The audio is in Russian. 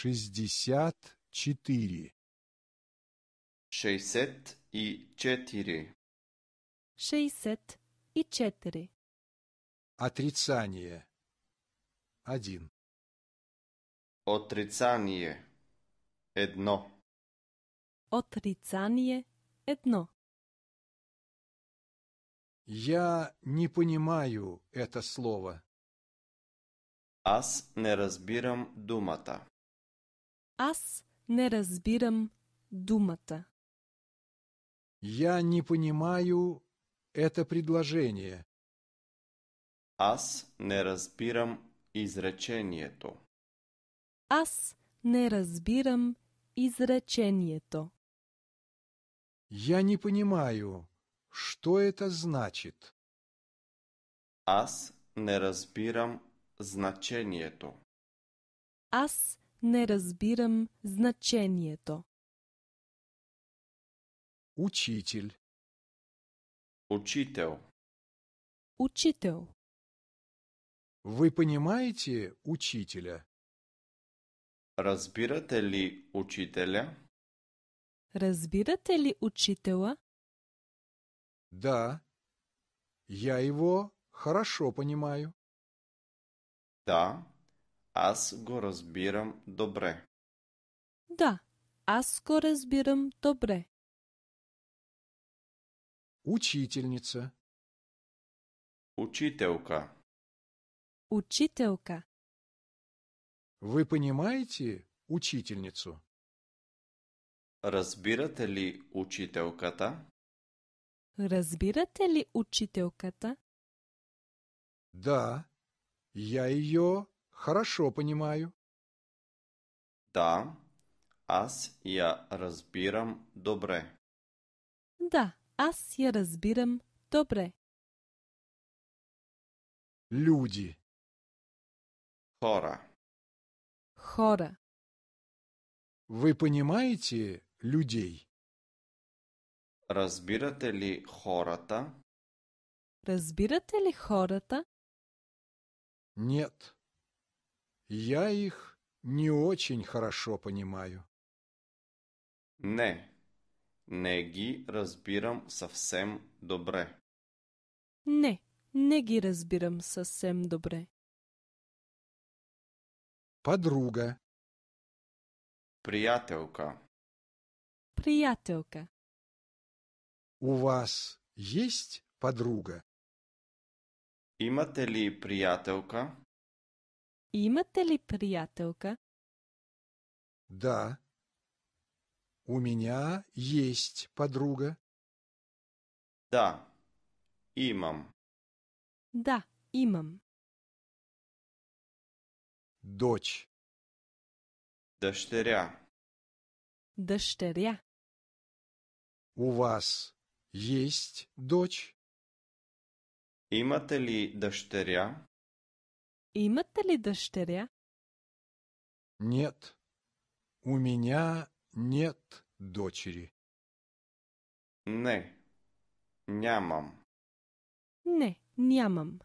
шестьдесят четыре. Шестьдесят и четыре. Шестьдесят и четыре. Отрицание. Один. Отрицание. одно, Отрицание. одно. Я не понимаю это слово. Аз не разбирам думата. Аз не разбирам думата. Я не понимаю это предложение. Аз не разбирам изречението. Аз не разбирам изречението. Я не понимаю, что это значит. Аз не разбирам значението. Аз не разбирам значението. Учитель. Учител. Учител. Вы понимаете учителя? Разбирате ли учителя? Разбирате ли учителя? Да, я его хорошо понимаю. Да, Аз го разбирам добре. Да, аз го разбирам добре. Учительница. Учителка. Учителка. Вы понимаете учительницу? Разбирате ли учителката? Разбирате ли учителката? Да, я ее Хорошо понимаю. Да, аз я разбирам добре. Да, аз я разбирам добре. Люди. Хора. Хора. Вы понимаете людей? Разбирате ли хората? Разбирате ли хората? Нет. Я их не очень хорошо понимаю. Не. Не ги разбирам совсем добре. Не, не ги разбирам совсем добре. Подруга. Приятелка. Приятелка. У вас есть подруга? Имате ли приятелка? Имате ли приятелка? Да. У меня есть подруга. Да. Имам. Да, имам. Дочь. Дочеря. Дочеря. У вас есть дочь? Имате ли дочеря? Имате ли дъщеря? Нет. У меня нет дочери. Не. Нямам. Не, нямам.